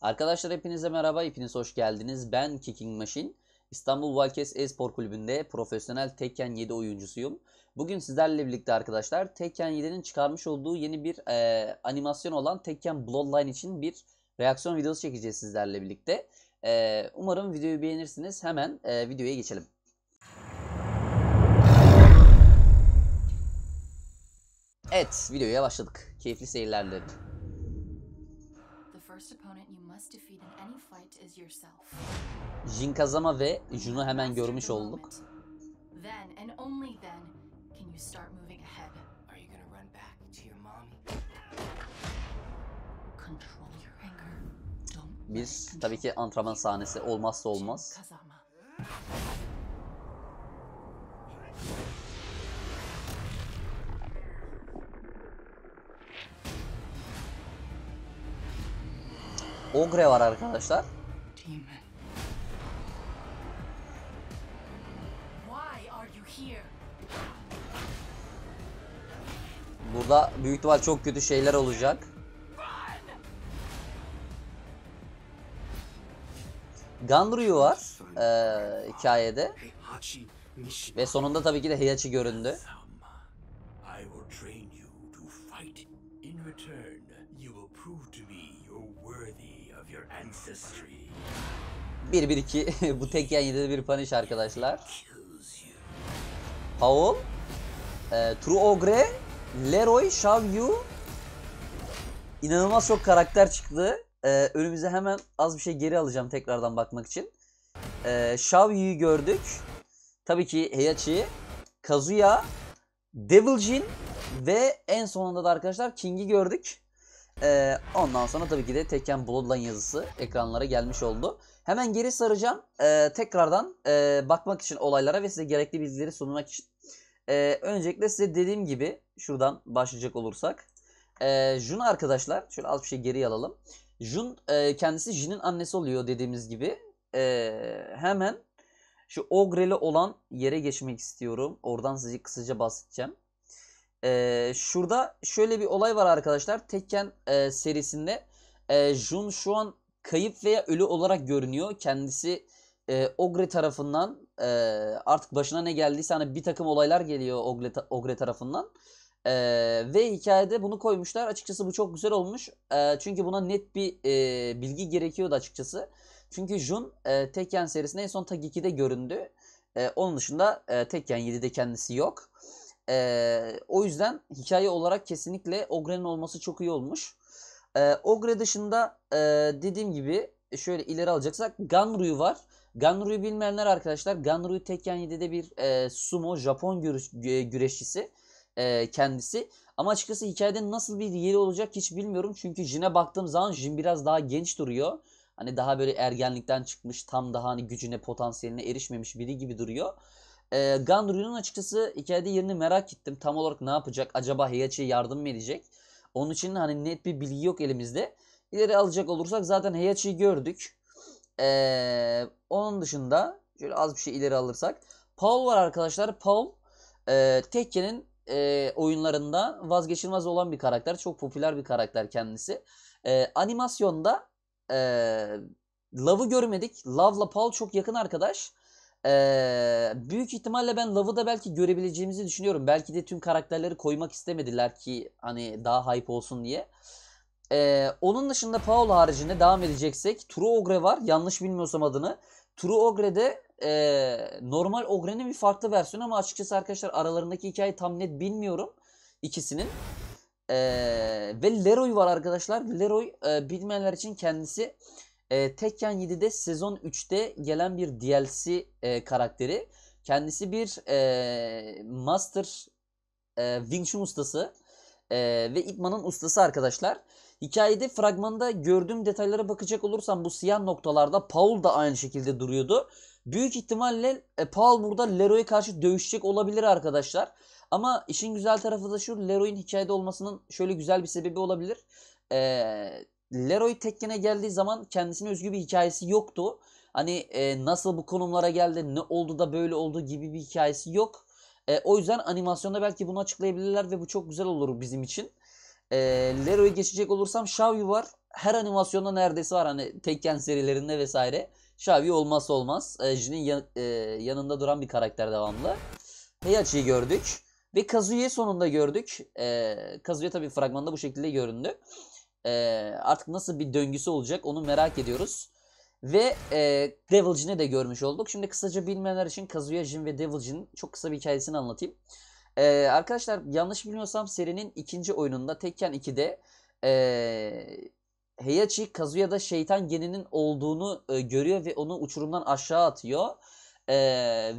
Arkadaşlar hepinize merhaba, hepiniz hoş geldiniz. Ben Kicking Machine. İstanbul Valkes Espor Kulübü'nde profesyonel Tekken 7 oyuncusuyum. Bugün sizlerle birlikte arkadaşlar Tekken 7'nin çıkarmış olduğu yeni bir e, animasyon olan Tekken Bloodline için bir reaksiyon videosu çekeceğiz sizlerle birlikte. E, umarım videoyu beğenirsiniz. Hemen e, videoya geçelim. Evet, videoya başladık. Keyifli seyirler dilerim. Jin Kazama ve Jun'u hemen görmüş olduk. Biz tabii ki antrenman sahnesi olmazsa olmaz. Ogre var arkadaşlar. Burada büyük ihtimal çok kötü şeyler olacak. Ganryu var ee, hikayede. Ve sonunda tabii ki de Heihachi göründü. prove to 1 1 2 bu tek yan 7'de bir punish arkadaşlar. Paul, e, True Ogre, Leroy, Shavyu inanılmaz çok karakter çıktı. E, önümüze hemen az bir şey geri alacağım tekrardan bakmak için. E, Shavyu'yu gördük. Tabii ki Heihachi, Kazuya, Devil Jin ve en sonunda da arkadaşlar King'i gördük. Ee, ondan sonra tabii ki de Tekken Bloodline yazısı ekranlara gelmiş oldu. Hemen geri saracağım. Ee, tekrardan e, bakmak için olaylara ve size gerekli bilgileri sunmak için. Ee, öncelikle size dediğim gibi şuradan başlayacak olursak. E, Jun arkadaşlar şöyle az bir şey geri alalım. Jun e, kendisi Jin'in annesi oluyor dediğimiz gibi. E, hemen şu Ogre'li olan yere geçmek istiyorum. Oradan size kısaca bahsedeceğim. Ee, şurada şöyle bir olay var arkadaşlar. Tekken e, serisinde e, Jun şu an kayıp veya ölü olarak görünüyor. Kendisi e, Ogre tarafından e, artık başına ne geldiyse hani bir takım olaylar geliyor Ogre, ta Ogre tarafından. E, ve hikayede bunu koymuşlar. Açıkçası bu çok güzel olmuş. E, çünkü buna net bir e, bilgi gerekiyordu açıkçası. Çünkü Jun e, Tekken serisinde en son Tag 2'de göründü. E, onun dışında e, Tekken 7'de kendisi yok. Ee, o yüzden hikaye olarak kesinlikle Ogre'nin olması çok iyi olmuş. Ee, Ogre dışında e, dediğim gibi e, şöyle ileri alacaksak Ganruyu var. Ganruyu bilmeyenler arkadaşlar Ganruyu Tekken 7'de bir e, sumo Japon güre- güreşçisi e, kendisi. Ama açıkçası hikayede nasıl bir yeri olacak hiç bilmiyorum. Çünkü Jin'e baktığım zaman Jin biraz daha genç duruyor. Hani daha böyle ergenlikten çıkmış tam daha hani gücüne potansiyeline erişmemiş biri gibi duruyor. E, ee, Gandry'nin açıkçası hikayede yerini merak ettim. Tam olarak ne yapacak? Acaba Heihachi'ye yardım mı edecek? Onun için hani net bir bilgi yok elimizde. İleri alacak olursak zaten Heihachi'yi gördük. E, onun dışında şöyle az bir şey ileri alırsak. Paul var arkadaşlar. Paul e, Tekken'in e, oyunlarında vazgeçilmez olan bir karakter. Çok popüler bir karakter kendisi. E, animasyonda e, Love'ı görmedik. Love'la Paul çok yakın arkadaş. Ee, büyük ihtimalle ben Love'ı da belki görebileceğimizi düşünüyorum. Belki de tüm karakterleri koymak istemediler ki hani daha hype olsun diye. Ee, onun dışında Paul haricinde devam edeceksek True Ogre var. Yanlış bilmiyorsam adını. True Ogre'de e, normal Ogre'nin bir farklı versiyonu ama açıkçası arkadaşlar aralarındaki hikayeyi tam net bilmiyorum ikisinin. Ee, ve Leroy var arkadaşlar. Leroy e, bilmeyenler için kendisi e, Tekken 7'de sezon 3'te gelen bir DLC e, karakteri. Kendisi bir e, Master e, Wing Chun ustası e, ve İtman'ın ustası arkadaşlar. Hikayede fragmanda gördüğüm detaylara bakacak olursam bu siyah noktalarda Paul da aynı şekilde duruyordu. Büyük ihtimalle e, Paul burada Leroy'e karşı dövüşecek olabilir arkadaşlar. Ama işin güzel tarafı da şu Leroy'in hikayede olmasının şöyle güzel bir sebebi olabilir. Eee Leroy Tekken'e geldiği zaman kendisine özgü bir hikayesi yoktu. Hani e, nasıl bu konumlara geldi, ne oldu da böyle oldu gibi bir hikayesi yok. E, o yüzden animasyonda belki bunu açıklayabilirler ve bu çok güzel olur bizim için. E, Leroy'e geçecek olursam Xiaoyu var. Her animasyonda neredeyse var hani Tekken serilerinde vesaire. Xiaoyu olmazsa olmaz. E, Jin'in yan, e, yanında duran bir karakter devamlı. Heihachi'yi gördük. Ve Kazuya sonunda gördük. E, Kazuya tabii fragmanda bu şekilde göründü e, artık nasıl bir döngüsü olacak onu merak ediyoruz. Ve e, Devil'cini de görmüş olduk. Şimdi kısaca bilmeyenler için Kazuya Jin ve Devil'cinin çok kısa bir hikayesini anlatayım. E, arkadaşlar yanlış bilmiyorsam serinin ikinci oyununda Tekken 2'de e, Heihachi Kazuya'da şeytan geninin olduğunu e, görüyor ve onu uçurumdan aşağı atıyor. E,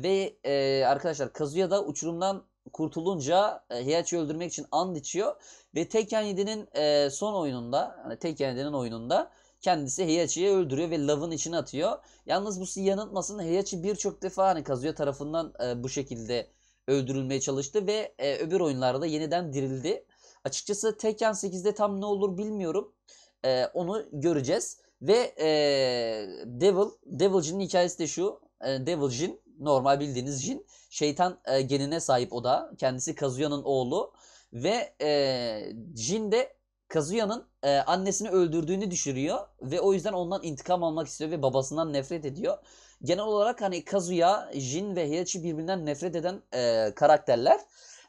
ve e, arkadaşlar Kazuya da uçurumdan kurtulunca e, öldürmek için and içiyor. Ve Tekken 7'nin e, son oyununda, Tekken 7'nin oyununda kendisi Heihachi'yi öldürüyor ve lavın içine atıyor. Yalnız bu sizi yanıltmasın Heihachi birçok defa hani Kazuya tarafından e, bu şekilde öldürülmeye çalıştı ve e, öbür oyunlarda yeniden dirildi. Açıkçası Tekken 8'de tam ne olur bilmiyorum. E, onu göreceğiz. Ve Devil, Devil Jin'in hikayesi de şu. Devil Jin Normal bildiğiniz cin. Şeytan e, genine sahip o da. Kendisi Kazuya'nın oğlu. Ve e, cin de Kazuya'nın e, annesini öldürdüğünü düşürüyor. Ve o yüzden ondan intikam almak istiyor ve babasından nefret ediyor. Genel olarak hani Kazuya, Jin ve Heihachi birbirinden nefret eden e, karakterler.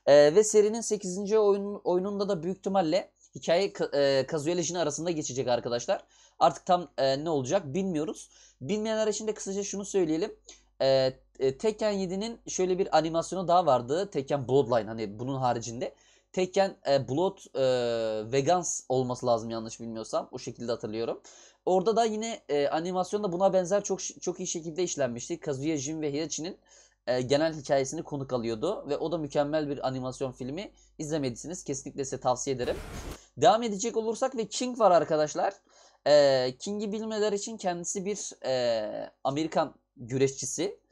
E, ve serinin 8. Oyun, oyununda da büyük ihtimalle hikaye e, Kazuya ile Jin arasında geçecek arkadaşlar. Artık tam e, ne olacak bilmiyoruz. Bilmeyenler için de kısaca şunu söyleyelim. E, e, Tekken 7'nin şöyle bir animasyonu daha vardı. Tekken Bloodline hani bunun haricinde. Tekken e, Blood e, Vegans olması lazım yanlış bilmiyorsam. O şekilde hatırlıyorum. Orada da yine e, animasyonda buna benzer çok çok iyi şekilde işlenmişti. Kazuya Jin ve Hiyachi'nin e, genel hikayesini konuk alıyordu. Ve o da mükemmel bir animasyon filmi. İzlemediyseniz kesinlikle size tavsiye ederim. Devam edecek olursak ve King var arkadaşlar. E, King'i bilmeler için kendisi bir e, Amerikan güreşçisi.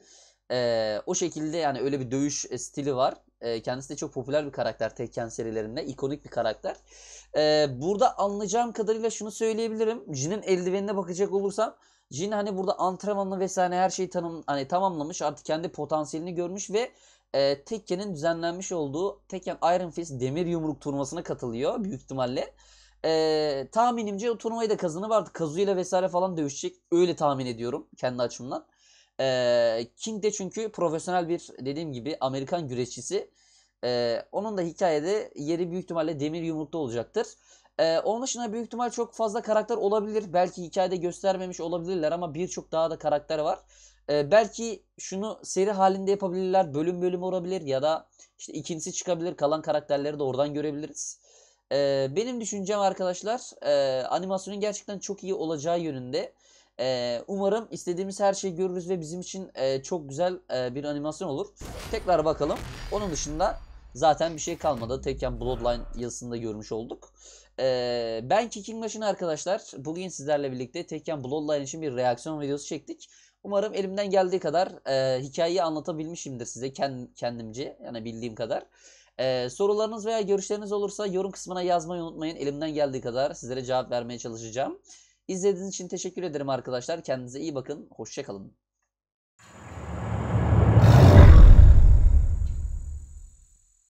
Ee, o şekilde yani öyle bir dövüş e, stili var. Ee, kendisi de çok popüler bir karakter Tekken serilerinde. ikonik bir karakter. Ee, burada anlayacağım kadarıyla şunu söyleyebilirim. Jin'in eldivenine bakacak olursam Jin hani burada antrenmanını vesaire her şeyi tanım, hani tamamlamış. Artık kendi potansiyelini görmüş ve e, Tekken'in düzenlenmiş olduğu Tekken Iron Fist demir yumruk turnuvasına katılıyor büyük ihtimalle. E, tahminimce o turnuvayı da kazanıp artık Kazuya vesaire falan dövüşecek. Öyle tahmin ediyorum kendi açımdan. E, King de çünkü profesyonel bir dediğim gibi Amerikan güreşçisi. E, onun da hikayede yeri büyük ihtimalle demir yumrukta olacaktır. Ee, onun dışında büyük ihtimal çok fazla karakter olabilir. Belki hikayede göstermemiş olabilirler ama birçok daha da karakter var. Ee, belki şunu seri halinde yapabilirler. Bölüm bölüm olabilir ya da işte ikincisi çıkabilir. Kalan karakterleri de oradan görebiliriz. Ee, benim düşüncem arkadaşlar e, animasyonun gerçekten çok iyi olacağı yönünde umarım istediğimiz her şeyi görürüz ve bizim için çok güzel bir animasyon olur. Tekrar bakalım. Onun dışında zaten bir şey kalmadı. Tekken Bloodline yazısında görmüş olduk. ben Kicking arkadaşlar. Bugün sizlerle birlikte Tekken Bloodline için bir reaksiyon videosu çektik. Umarım elimden geldiği kadar hikayeyi anlatabilmişimdir size kendimce. Yani bildiğim kadar. Ee, sorularınız veya görüşleriniz olursa yorum kısmına yazmayı unutmayın. Elimden geldiği kadar sizlere cevap vermeye çalışacağım. İzlediğiniz için teşekkür ederim arkadaşlar. Kendinize iyi bakın. Hoşçakalın.